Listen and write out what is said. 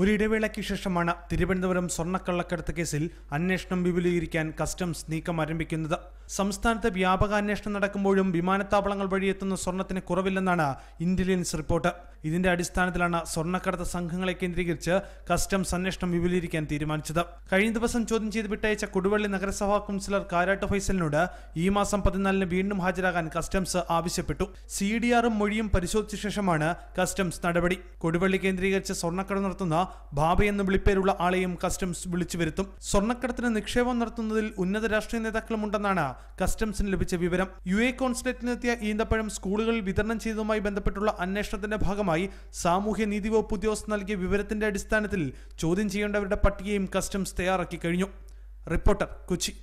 ഒരിടവേളയ്ക്ക് ശേഷമാണ് തിരുവനന്തപുരം സ്വർണ്ണക്കള്ളക്കടത്ത് കേസിൽ അന്വേഷണം വിപുലീകരിക്കാൻ കസ്റ്റംസ് നീക്കം ആരംഭിക്കുന്നത് സംസ്ഥാനത്ത് വ്യാപക അന്വേഷണം നടക്കുമ്പോഴും വിമാനത്താവളങ്ങൾ എത്തുന്ന സ്വർണ്ണത്തിന് കുറവില്ലെന്നാണ് ഇന്റലിജൻസ് റിപ്പോർട്ട് ഇതിന്റെ അടിസ്ഥാനത്തിലാണ് സ്വർണ്ണക്കടത്ത് സംഘങ്ങളെ കേന്ദ്രീകരിച്ച് കസ്റ്റംസ് അന്വേഷണം വിപുലീകരിക്കാൻ തീരുമാനിച്ചത് കഴിഞ്ഞ ദിവസം ചോദ്യം ചെയ്ത് വിട്ടയച്ച കൊടുവള്ളി നഗരസഭാ കൗൺസിലർ കാരാട്ട് ഫൈസലിനോട് ഈ മാസം പതിനാലിന് വീണ്ടും ഹാജരാകാൻ കസ്റ്റംസ് ആവശ്യപ്പെട്ടു സി ഡി ആറും മൊഴിയും പരിശോധിച്ച ശേഷമാണ് കസ്റ്റംസ് നടപടി കൊടുവള്ളി കേന്ദ്രീകരിച്ച് സ്വർണ്ണക്കട നടത്തുന്ന ബാബ എന്ന വിളിപ്പേരുള്ള ആളെയും കസ്റ്റംസ് വിളിച്ചു വരുത്തും സ്വർണ്ണക്കടത്തിന് നിക്ഷേപം നടത്തുന്നതിൽ ഉന്നത രാഷ്ട്രീയ നേതാക്കളുമുണ്ടെന്നാണ് കസ്റ്റംസിന് ലഭിച്ച വിവരം യു എ കോൺസുലേറ്റിനെത്തിയ ഈന്തപ്പഴം സ്കൂളുകളിൽ വിതരണം ചെയ്തതുമായി ബന്ധപ്പെട്ടുള്ള അന്വേഷണത്തിന്റെ ഭാഗമായി സാമൂഹ്യ നീതി വകുപ്പ് ഉദ്യോഗസ്ഥർ നൽകിയ വിവരത്തിന്റെ അടിസ്ഥാനത്തിൽ ചോദ്യം ചെയ്യേണ്ടവരുടെ പട്ടികയും കസ്റ്റംസ് തയ്യാറാക്കി കഴിഞ്ഞു റിപ്പോർട്ടർ കൊച്ചി